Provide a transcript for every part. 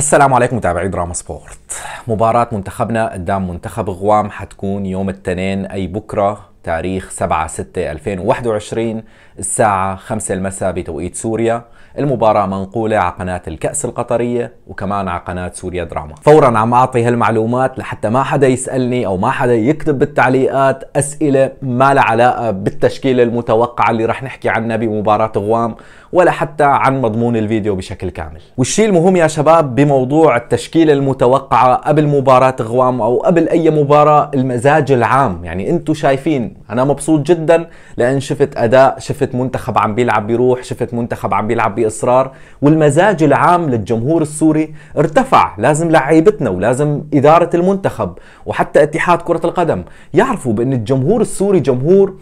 السلام عليكم متابعي دراما سبورت مباراة منتخبنا قدام منتخب غوام حتكون يوم الاثنين أي بكرة تاريخ 7 6 2021 الساعة 5 المساء بتوقيت سوريا المباراة منقولة على قناة الكأس القطرية وكمان على قناة سوريا دراما فورا عم أعطي هالمعلومات لحتى ما حدا يسألني أو ما حدا يكتب بالتعليقات أسئلة ما لها علاقة بالتشكيلة المتوقعة اللي رح نحكي عنها بمباراة غوام ولا حتى عن مضمون الفيديو بشكل كامل والشيء المهم يا شباب بموضوع التشكيلة المتوقعة قبل مباراة غوام أو قبل أي مباراة المزاج العام يعني أنتم شايفين أنا مبسوط جدا لأن شفت أداء شفت شفت منتخب عم بيلعب بروح شفت منتخب عم بيلعب بإصرار والمزاج العام للجمهور السوري ارتفع لازم لعيبتنا ولازم إدارة المنتخب وحتى اتحاد كرة القدم يعرفوا بأن الجمهور السوري جمهور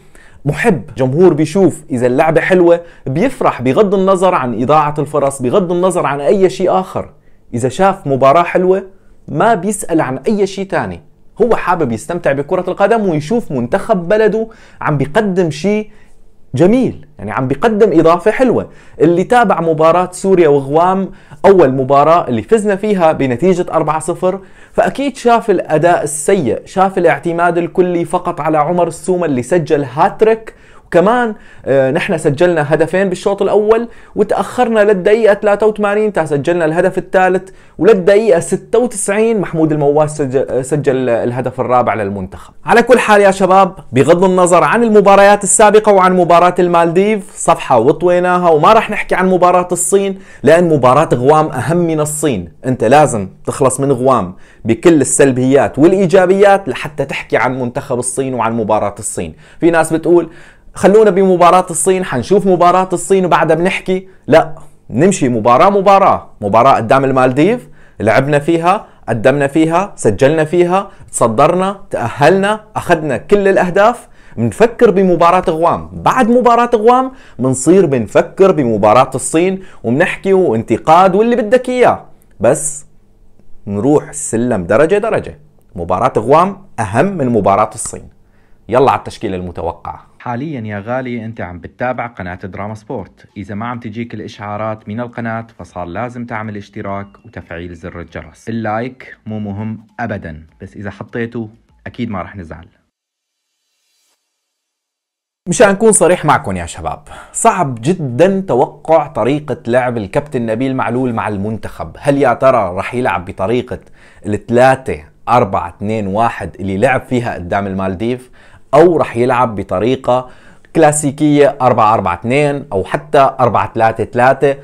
محب جمهور بيشوف اذا اللعبه حلوه بيفرح بغض النظر عن اضاعه الفرص بغض النظر عن اي شيء اخر اذا شاف مباراه حلوه ما بيسال عن اي شيء تاني هو حابب يستمتع بكرة القدم ويشوف منتخب بلده عم بيقدم شيء جميل يعني عم بيقدم إضافة حلوة اللي تابع مباراة سوريا وغوام أول مباراة اللي فزنا فيها بنتيجة 4-0 فأكيد شاف الأداء السيء شاف الاعتماد الكلي فقط على عمر السومة اللي سجل هاتريك كمان آه، نحن سجلنا هدفين بالشوط الاول وتاخرنا للدقيقه 83 تا سجلنا الهدف الثالث وللدقيقه 96 محمود المواس سجل, آه، سجل الهدف الرابع للمنتخب على كل حال يا شباب بغض النظر عن المباريات السابقه وعن مباراه المالديف صفحه وطويناها وما راح نحكي عن مباراه الصين لان مباراه غوام اهم من الصين انت لازم تخلص من غوام بكل السلبيات والايجابيات لحتى تحكي عن منتخب الصين وعن مباراه الصين في ناس بتقول خلونا بمباراة الصين حنشوف مباراة الصين وبعدها بنحكي لا نمشي مباراة مباراة مباراة قدام المالديف لعبنا فيها قدمنا فيها سجلنا فيها تصدرنا تأهلنا أخذنا كل الأهداف بنفكر بمباراة غوام بعد مباراة غوام بنصير بنفكر بمباراة الصين وبنحكي وانتقاد واللي بدك إياه بس نروح السلم درجة درجة مباراة غوام أهم من مباراة الصين يلا على التشكيله المتوقعه حاليا يا غالي انت عم بتتابع قناة دراما سبورت اذا ما عم تجيك الاشعارات من القناة فصار لازم تعمل اشتراك وتفعيل زر الجرس اللايك مو مهم ابدا بس اذا حطيته اكيد ما رح نزعل مشان أكون صريح معكم يا شباب صعب جدا توقع طريقة لعب الكابتن نبيل معلول مع المنتخب هل يا ترى رح يلعب بطريقة الثلاثة 4 2 1 اللي لعب فيها قدام المالديف او رح يلعب بطريقه كلاسيكيه 4 4 2 او حتى 4 3 3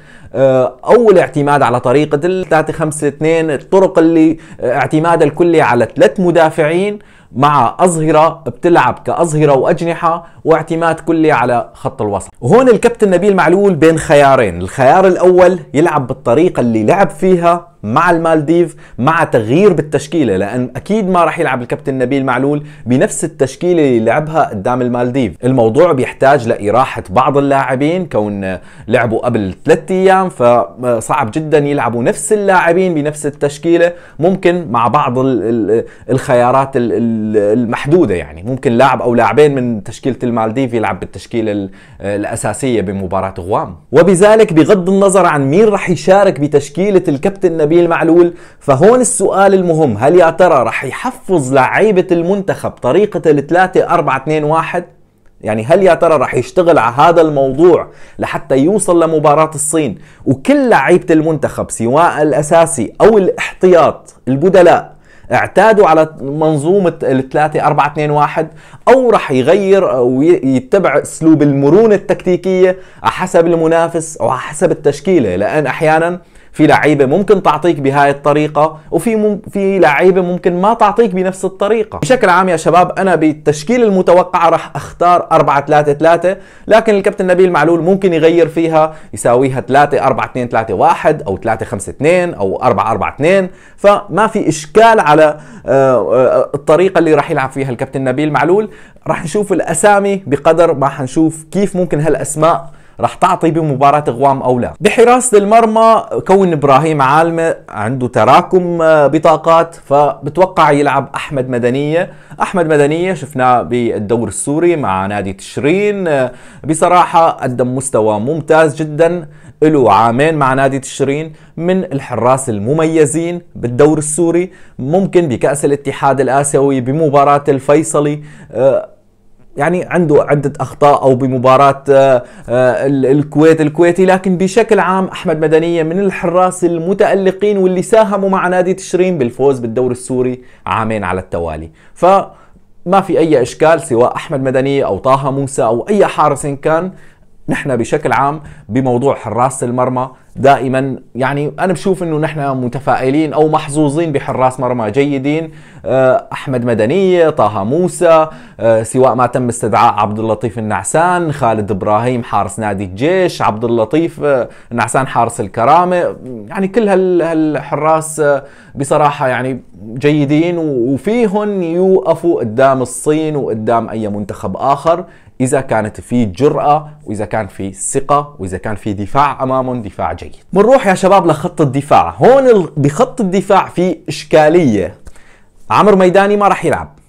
او الاعتماد على طريقه ال 3 5 2 الطرق اللي آه، اعتمادها الكلي على ثلاث مدافعين مع أظهرة بتلعب كأظهرة وأجنحة واعتماد كلي على خط الوسط وهون الكابتن نبيل معلول بين خيارين الخيار الأول يلعب بالطريقة اللي لعب فيها مع المالديف مع تغيير بالتشكيله لان اكيد ما راح يلعب الكابتن نبيل معلول بنفس التشكيله اللي لعبها قدام المالديف الموضوع بيحتاج لاراحه بعض اللاعبين كون لعبوا قبل ثلاثة ايام فصعب جدا يلعبوا نفس اللاعبين بنفس التشكيله ممكن مع بعض الخيارات المحدوده يعني ممكن لاعب او لاعبين من تشكيله المالديف يلعب بالتشكيله الاساسيه بمباراه غوام وبذلك بغض النظر عن مين رح يشارك بتشكيله الكابتن نبيل معلول فهون السؤال المهم هل يا ترى رح يحفظ لعيبه المنتخب طريقه ال 3 4 2 1 يعني هل يا ترى رح يشتغل على هذا الموضوع لحتى يوصل لمباراة الصين وكل لعيبة المنتخب سواء الأساسي أو الاحتياط البدلاء اعتادوا على منظومة الثلاثة 4 2 1 أو رح يغير ويتبع أسلوب المرونة التكتيكية على حسب المنافس أو على حسب التشكيلة لأن أحيانا في لعيبه ممكن تعطيك بهاي الطريقه وفي مم في لعيبه ممكن ما تعطيك بنفس الطريقه بشكل عام يا شباب انا بالتشكيل المتوقعه راح اختار 4 3 3 لكن الكابتن نبيل معلول ممكن يغير فيها يساويها 3 4 2 3 1 او 3 5 2 او 4 4 2 فما في اشكال على آه، آه، الطريقه اللي راح يلعب فيها الكابتن نبيل معلول راح نشوف الاسامي بقدر ما حنشوف كيف ممكن هالاسماء راح تعطي بمباراة غوام أو لا بحراسة المرمى كون إبراهيم عالمة عنده تراكم آه، بطاقات فبتوقع يلعب أحمد مدنية أحمد مدنية شفناه بالدور السوري مع نادي تشرين آه، بصراحة قدم مستوى ممتاز جدا له عامين مع نادي تشرين من الحراس المميزين بالدور السوري ممكن بكأس الاتحاد الآسيوي بمباراة الفيصلي آه، يعني عنده عدة أخطاء أو بمباراة آه، آه، الكويت الكويتي لكن بشكل عام أحمد مدنية من الحراس المتألقين واللي ساهموا مع نادي تشرين بالفوز بالدور السوري عامين على التوالي فما في اي اشكال سواء احمد مدنية او طه موسى او اي حارس كان نحن بشكل عام بموضوع حراس المرمى دائما يعني انا بشوف انه نحن متفائلين او محظوظين بحراس مرمى جيدين آه، احمد مدنيه طه موسى آه، سواء ما تم استدعاء عبد اللطيف النعسان خالد ابراهيم حارس نادي الجيش عبد اللطيف النعسان آه، حارس الكرامه يعني كل هالحراس بصراحه يعني جيدين وفيهم يوقفوا قدام الصين وقدام اي منتخب اخر اذا كانت في جراه واذا كان في ثقه واذا كان في دفاع امامهم دفاع جيد بنروح يا شباب لخط الدفاع هون بخط الدفاع في اشكاليه عمرو ميداني ما راح يلعب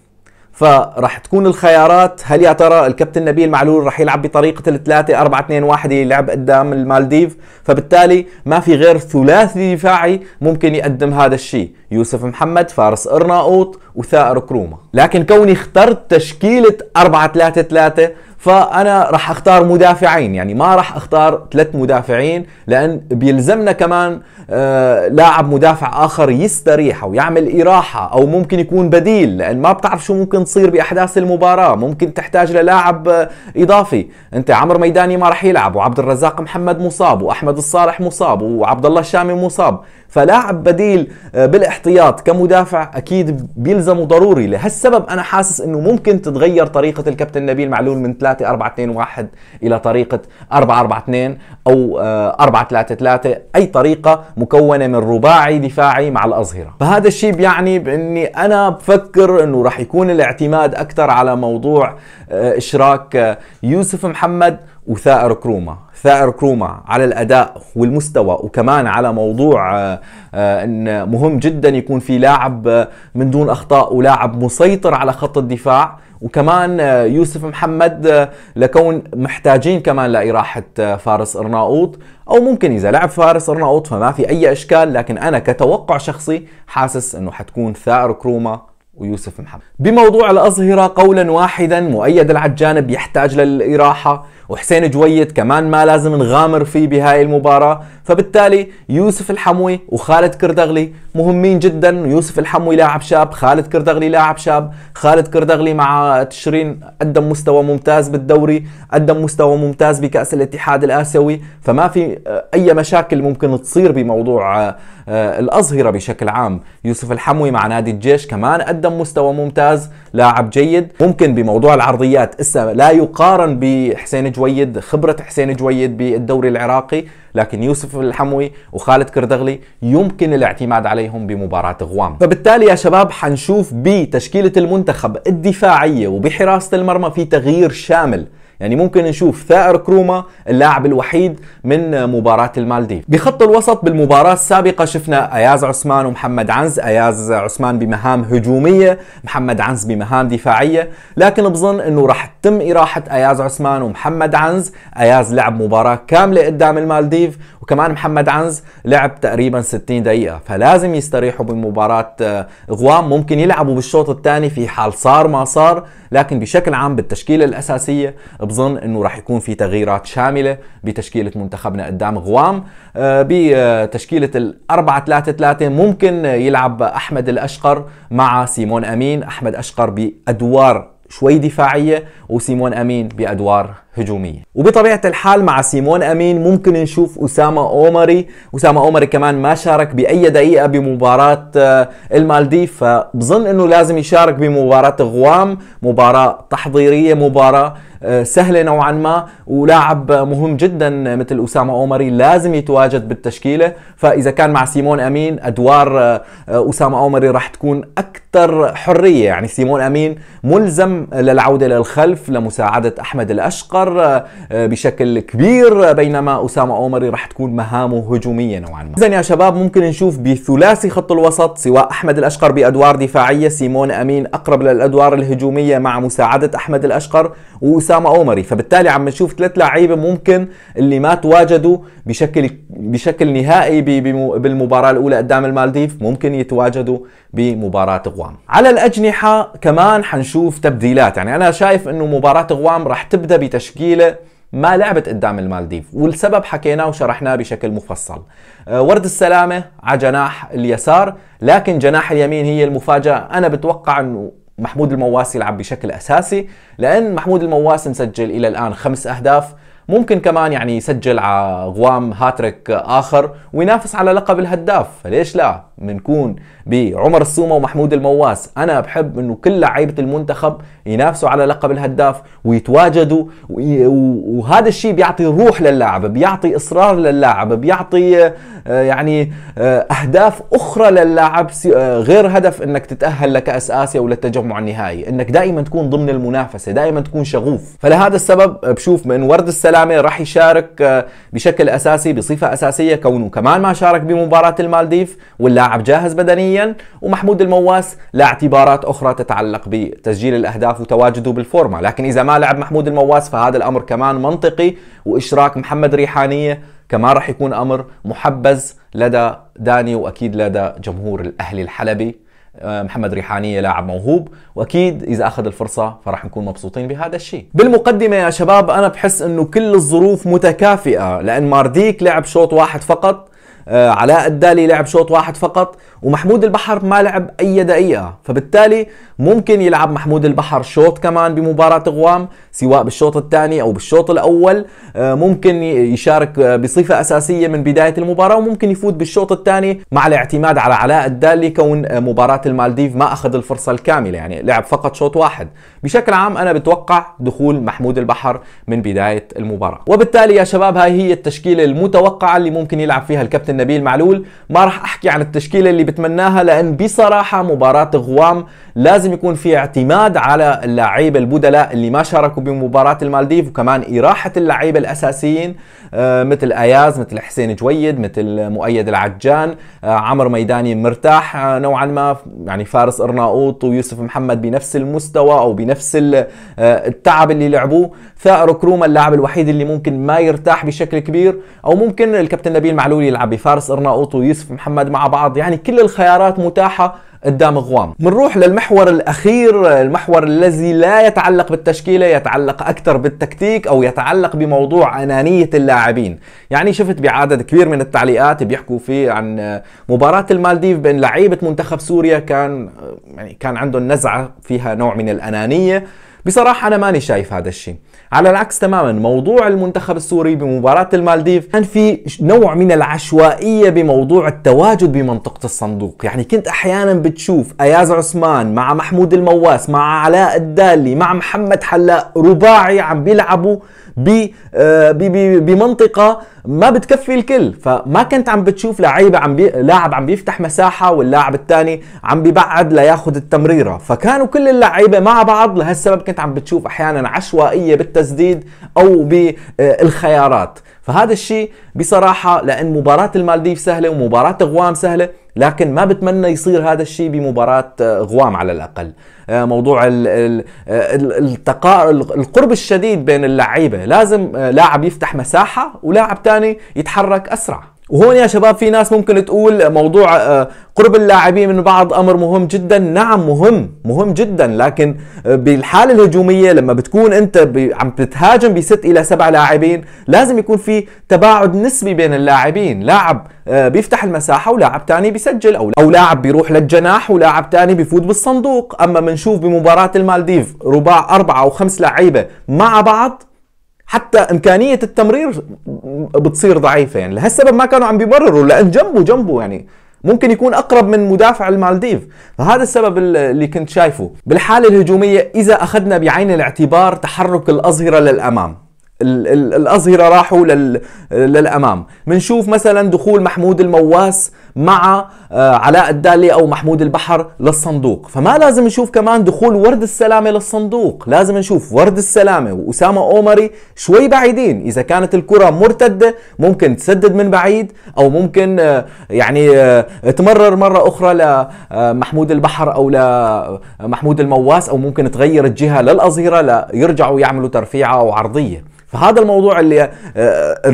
فراح تكون الخيارات هل يا ترى الكابتن نبيل معلول راح يلعب بطريقه ال 3 4 2 1 اللي لعب قدام المالديف فبالتالي ما في غير ثلاثي دفاعي ممكن يقدم هذا الشيء يوسف محمد فارس ارناؤوط وثائر كروما لكن كوني اخترت تشكيله 4 3 3 فانا راح اختار مدافعين يعني ما راح اختار ثلاث مدافعين لان بيلزمنا كمان آه، لاعب مدافع اخر يستريح او يعمل اراحه او ممكن يكون بديل لان ما بتعرف شو ممكن تصير باحداث المباراه ممكن تحتاج للاعب آه، اضافي انت عمر ميداني ما راح يلعب وعبد الرزاق محمد مصاب واحمد الصالح مصاب وعبد الله الشامي مصاب فلاعب بديل آه، بالاحتياط كمدافع اكيد بيلزمه ضروري لهالسبب انا حاسس انه ممكن تتغير طريقه الكابتن نبيل معلول من 3 4 2 1 الى طريقه 4 4 2 او 4 3 3 اي طريقه مكونه من رباعي دفاعي مع الاظهره فهذا الشيء بيعني باني انا بفكر انه راح يكون الاعتماد اكثر على موضوع آه، اشراك آه، يوسف محمد وثائر كروما ثائر كروما على الاداء والمستوى وكمان على موضوع آه، آه، ان مهم جدا يكون في لاعب آه، من دون اخطاء ولاعب مسيطر على خط الدفاع وكمان يوسف محمد لكون محتاجين كمان لإراحة فارس أرناؤوط أو ممكن إذا لعب فارس أرناؤوط فما في أي إشكال لكن أنا كتوقع شخصي حاسس أنه حتكون ثائر كروما ويوسف محمد بموضوع الأظهرة قولا واحدا مؤيد العجانب يحتاج للإراحة وحسين جويد كمان ما لازم نغامر فيه بهاي المباراة فبالتالي يوسف الحموي وخالد كردغلي مهمين جدا يوسف الحموي لاعب شاب خالد كردغلي لاعب شاب خالد كردغلي مع تشرين قدم مستوى ممتاز بالدوري قدم مستوى ممتاز بكأس الاتحاد الآسيوي فما في آه، أي مشاكل ممكن تصير بموضوع آه، آه، الأظهرة بشكل عام يوسف الحموي مع نادي الجيش كمان قدم مستوى ممتاز لاعب جيد ممكن بموضوع العرضيات إسا لا يقارن بحسين جويد جويد خبرة حسين جويد بالدوري العراقي لكن يوسف الحموي وخالد كردغلي يمكن الاعتماد عليهم بمباراة غوام فبالتالي يا شباب حنشوف بتشكيلة المنتخب الدفاعية وبحراسة المرمى في تغيير شامل يعني ممكن نشوف ثائر كروما اللاعب الوحيد من مباراة المالديف بخط الوسط بالمباراة السابقة شفنا اياز عثمان ومحمد عنز اياز عثمان بمهام هجومية محمد عنز بمهام دفاعية لكن بظن انه راح تتم اراحة اياز عثمان ومحمد عنز اياز لعب مباراة كاملة قدام المالديف وكمان محمد عنز لعب تقريبا 60 دقيقه فلازم يستريحوا بمباراه آه، غوام ممكن يلعبوا بالشوط الثاني في حال صار ما صار لكن بشكل عام بالتشكيله الاساسيه بظن انه راح يكون في تغييرات شامله بتشكيله منتخبنا قدام غوام آه، بتشكيله ال 4 3 3 ممكن يلعب احمد الاشقر مع سيمون امين احمد اشقر بادوار شوي دفاعيه وسيمون امين بادوار هجومية وبطبيعة الحال مع سيمون أمين ممكن نشوف أسامة أومري أسامة أومري كمان ما شارك بأي دقيقة بمباراة آه، المالديف فبظن أنه لازم يشارك بمباراة غوام مباراة تحضيرية مباراة آه، سهلة نوعا ما ولاعب مهم جدا مثل أسامة أومري لازم يتواجد بالتشكيلة فإذا كان مع سيمون أمين أدوار أسامة آه، أومري راح تكون أكثر حرية يعني سيمون أمين ملزم للعودة للخلف لمساعدة أحمد الأشقر عمر آه، بشكل كبير آه، بينما أسامة أومري راح تكون مهامه هجومية نوعا ما إذا يا شباب ممكن نشوف بثلاثي خط الوسط سواء أحمد الأشقر بأدوار دفاعية سيمون أمين أقرب للأدوار الهجومية مع مساعدة أحمد الأشقر وأسامة أومري فبالتالي عم نشوف ثلاث لعيبة ممكن اللي ما تواجدوا بشكل بشكل نهائي بالمباراة الأولى قدام المالديف ممكن يتواجدوا بمباراة غوام على الأجنحة كمان حنشوف تبديلات يعني أنا شايف أنه مباراة غوام راح تبدأ بتشكيلة ما لعبت قدام المالديف والسبب حكيناه وشرحناه بشكل مفصل آه، ورد السلامة على جناح اليسار لكن جناح اليمين هي المفاجأة أنا بتوقع أنه محمود المواسي يلعب بشكل أساسي لأن محمود المواسي مسجل إلى الآن خمس أهداف ممكن كمان يعني يسجل على غوام هاتريك آخر وينافس على لقب الهداف فليش لا بنكون بعمر السومه ومحمود المواس انا بحب انه كل لعيبه المنتخب ينافسوا على لقب الهداف ويتواجدوا وهذا الشيء بيعطي روح للاعب بيعطي اصرار للاعب بيعطي آه، يعني آه، اهداف اخرى للاعب آه، غير هدف انك تتاهل لكاس اسيا ولا التجمع النهائي انك دائما تكون ضمن المنافسه دائما تكون شغوف فلهذا السبب بشوف من ورد السلامه راح يشارك بشكل اساسي بصفه اساسيه كونه كمان ما شارك بمباراه المالديف واللاعب الملعب جاهز بدنيا ومحمود المواس لاعتبارات أخرى تتعلق بتسجيل الأهداف وتواجده بالفورمة لكن إذا ما لعب محمود المواس فهذا الأمر كمان منطقي وإشراك محمد ريحانية كمان راح يكون أمر محبز لدى داني وأكيد لدى جمهور الأهلي الحلبي آه، محمد ريحانيه لاعب موهوب واكيد اذا اخذ الفرصه فراح نكون مبسوطين بهذا الشيء بالمقدمه يا شباب انا بحس انه كل الظروف متكافئه لان مارديك لعب شوط واحد فقط آه، علاء الدالي لعب شوط واحد فقط ومحمود البحر ما لعب اي دقيقه فبالتالي ممكن يلعب محمود البحر شوط كمان بمباراه غوام سواء بالشوط الثاني او بالشوط الاول آه، ممكن يشارك بصفه اساسيه من بدايه المباراه وممكن يفوت بالشوط الثاني مع الاعتماد على علاء الدالي كون مباراه المالديف ما اخذ الفرصه الكامله يعني لعب فقط شوط واحد بشكل عام انا بتوقع دخول محمود البحر من بدايه المباراه وبالتالي يا شباب هاي هي التشكيله المتوقعه اللي ممكن يلعب فيها الكابتن نبيل معلول ما راح احكي عن التشكيله اللي بتمناها لان بصراحه مباراه غوام لازم يكون في اعتماد على اللعيبه البدلاء اللي ما شاركوا بمباراه المالديف وكمان اراحه اللعيبه الاساسيين آه، مثل اياز مثل حسين جويد مثل مؤيد العجان آه، عمر ميداني مرتاح آه، نوعا ما يعني فارس ارناؤوط ويوسف محمد بنفس المستوى او بنفس التعب اللي لعبوه ثائر كروما اللاعب الوحيد اللي ممكن ما يرتاح بشكل كبير او ممكن الكابتن نبيل معلول يلعب فارس ارناؤوط ويوسف محمد مع بعض يعني كل الخيارات متاحه قدام غوام بنروح للمحور الأخير المحور الذي لا يتعلق بالتشكيلة يتعلق أكثر بالتكتيك أو يتعلق بموضوع أنانية اللاعبين يعني شفت بعدد كبير من التعليقات بيحكوا فيه عن مباراة المالديف بين لعيبة منتخب سوريا كان يعني كان عندهم نزعة فيها نوع من الأنانية بصراحه انا ماني شايف هذا الشيء على العكس تماما موضوع المنتخب السوري بمباراه المالديف كان في نوع من العشوائيه بموضوع التواجد بمنطقه الصندوق يعني كنت احيانا بتشوف اياز عثمان مع محمود المواس مع علاء الدالي مع محمد حلاق رباعي عم بيلعبوا آه، بمنطقه ما بتكفي الكل فما كنت عم بتشوف لعيبه عم بي... لاعب عم بيفتح مساحه واللاعب الثاني عم بيبعد لياخد التمريره فكانوا كل اللعيبه مع بعض لهالسبب كنت عم بتشوف احيانا عشوائيه بالتسديد او بالخيارات فهذا الشيء بصراحة لأن مباراة المالديف سهلة ومباراة غوام سهلة لكن ما بتمنى يصير هذا الشيء بمباراة آه، غوام على الأقل آه، موضوع آه، التقا... القرب الشديد بين اللعيبة لازم لاعب يفتح مساحة ولاعب تاني يتحرك أسرع وهون يا شباب في ناس ممكن تقول موضوع آه، قرب اللاعبين من بعض امر مهم جدا نعم مهم مهم جدا لكن آه، بالحاله الهجوميه لما بتكون انت عم بتهاجم بست الى سبع لاعبين لازم يكون في تباعد نسبي بين اللاعبين لاعب آه، بيفتح المساحه ولاعب تاني بيسجل او او لاعب بيروح للجناح ولاعب تاني بيفوت بالصندوق اما بنشوف بمباراه المالديف رباع اربعه او خمس لعيبه مع بعض حتى امكانيه التمرير بتصير ضعيفه يعني لهالسبب ما كانوا عم بيمرروا لان جنبه جنبه يعني ممكن يكون اقرب من مدافع المالديف فهذا السبب اللي كنت شايفه بالحاله الهجوميه اذا اخذنا بعين الاعتبار تحرك الاظهره للامام الاظهره راحوا للامام بنشوف مثلا دخول محمود المواس مع آه، علاء الدالي او محمود البحر للصندوق فما لازم نشوف كمان دخول ورد السلامه للصندوق لازم نشوف ورد السلامه واسامه اومري شوي بعيدين اذا كانت الكره مرتده ممكن تسدد من بعيد او ممكن آه، يعني آه، تمرر مره اخرى لمحمود البحر او لمحمود المواس او ممكن تغير الجهه للأظهرة ليرجعوا يعملوا ترفيعه او عرضيه فهذا الموضوع اللي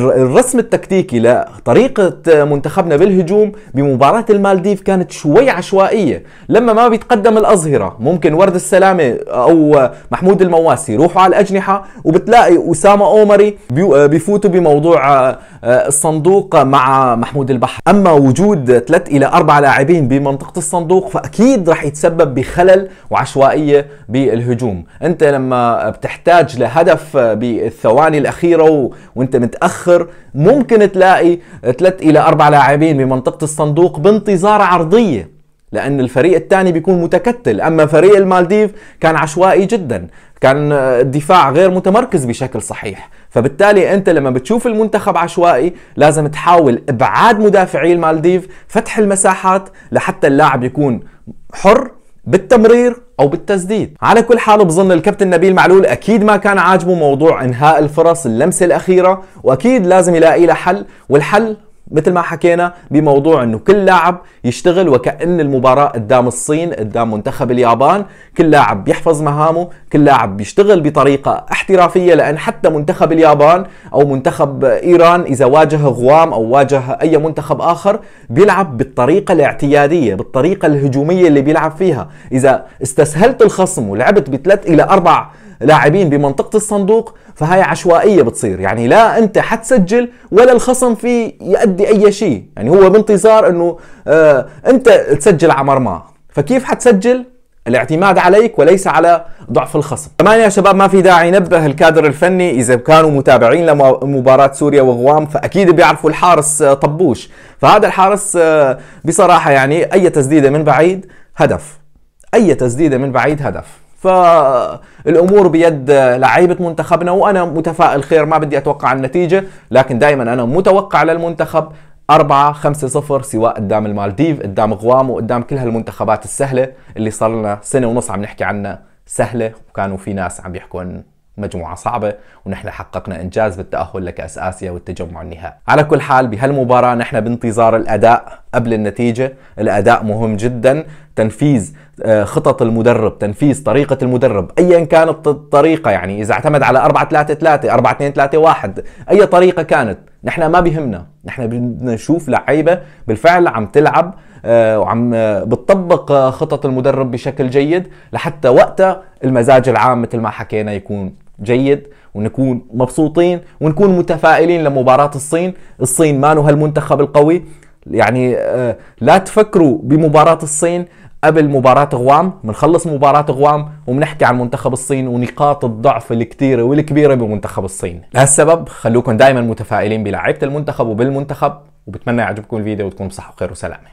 الرسم التكتيكي لطريقة منتخبنا بالهجوم بمباراة المالديف كانت شوي عشوائية لما ما بيتقدم الأظهرة ممكن ورد السلامة أو محمود المواسي يروحوا على الأجنحة وبتلاقي أسامة أومري بيفوتوا بموضوع آه، الصندوق مع محمود البحر اما وجود ثلاث الى اربع لاعبين بمنطقه الصندوق فاكيد راح يتسبب بخلل وعشوائيه بالهجوم انت لما بتحتاج لهدف بالثواني الاخيره و... وانت متاخر ممكن تلاقي ثلاث الى اربع لاعبين بمنطقه الصندوق بانتظار عرضيه لان الفريق الثاني بيكون متكتل اما فريق المالديف كان عشوائي جدا كان الدفاع غير متمركز بشكل صحيح فبالتالي انت لما بتشوف المنتخب عشوائي لازم تحاول ابعاد مدافعي المالديف فتح المساحات لحتى اللاعب يكون حر بالتمرير او بالتسديد على كل حال بظن الكابتن نبيل معلول اكيد ما كان عاجبه موضوع انهاء الفرص اللمسه الاخيره واكيد لازم يلاقي له حل والحل مثل ما حكينا بموضوع انه كل لاعب يشتغل وكأن المباراة قدام الصين قدام منتخب اليابان كل لاعب بيحفظ مهامه كل لاعب بيشتغل بطريقة احترافية لأن حتى منتخب اليابان أو منتخب إيران إذا واجه غوام أو واجه أي منتخب آخر بيلعب بالطريقة الاعتيادية بالطريقة الهجومية اللي بيلعب فيها إذا استسهلت الخصم ولعبت بثلاث إلى أربع لاعبين بمنطقة الصندوق فهاي عشوائية بتصير يعني لا أنت حتسجل ولا الخصم في يؤدي أي شيء يعني هو بانتظار أنه آه أنت تسجل على مرماه فكيف حتسجل الاعتماد عليك وليس على ضعف الخصم كمان يا شباب ما في داعي نبه الكادر الفني إذا كانوا متابعين لمباراة سوريا وغوام فأكيد بيعرفوا الحارس آه، طبوش فهذا الحارس آه، بصراحة يعني أي تسديدة من بعيد هدف أي تسديدة من بعيد هدف فالامور بيد آه، لعيبه منتخبنا وانا متفائل خير ما بدي اتوقع النتيجه لكن دائما انا متوقع للمنتخب 4 5 0 سواء قدام المالديف قدام غوام وقدام كل هالمنتخبات السهله اللي صار لنا سنه ونص عم نحكي عنها سهله وكانوا في ناس عم يحكوا مجموعة صعبة ونحن حققنا إنجاز بالتأهل لكأس آسيا والتجمع النهائي على كل حال بهالمباراة نحن بانتظار الأداء قبل النتيجة الأداء مهم جدا تنفيذ آه، خطط المدرب تنفيذ طريقة المدرب أيا كانت الطريقة يعني إذا اعتمد على 4 3 3 4 2 3 1 أي طريقة كانت نحن ما بيهمنا نحن بدنا نشوف لعيبه بالفعل عم تلعب آه، وعم آه، بتطبق آه، خطط المدرب بشكل جيد لحتى وقتها المزاج العام مثل ما حكينا يكون جيد ونكون مبسوطين ونكون متفائلين لمباراة الصين الصين ما هالمنتخب القوي يعني لا تفكروا بمباراة الصين قبل مباراة غوام بنخلص مباراة غوام وبنحكي عن منتخب الصين ونقاط الضعف الكتيرة والكبيرة بمنتخب الصين لهالسبب خلوكم دائما متفائلين بلعيبة المنتخب وبالمنتخب وبتمنى يعجبكم الفيديو وتكونوا بصحة وخير وسلامة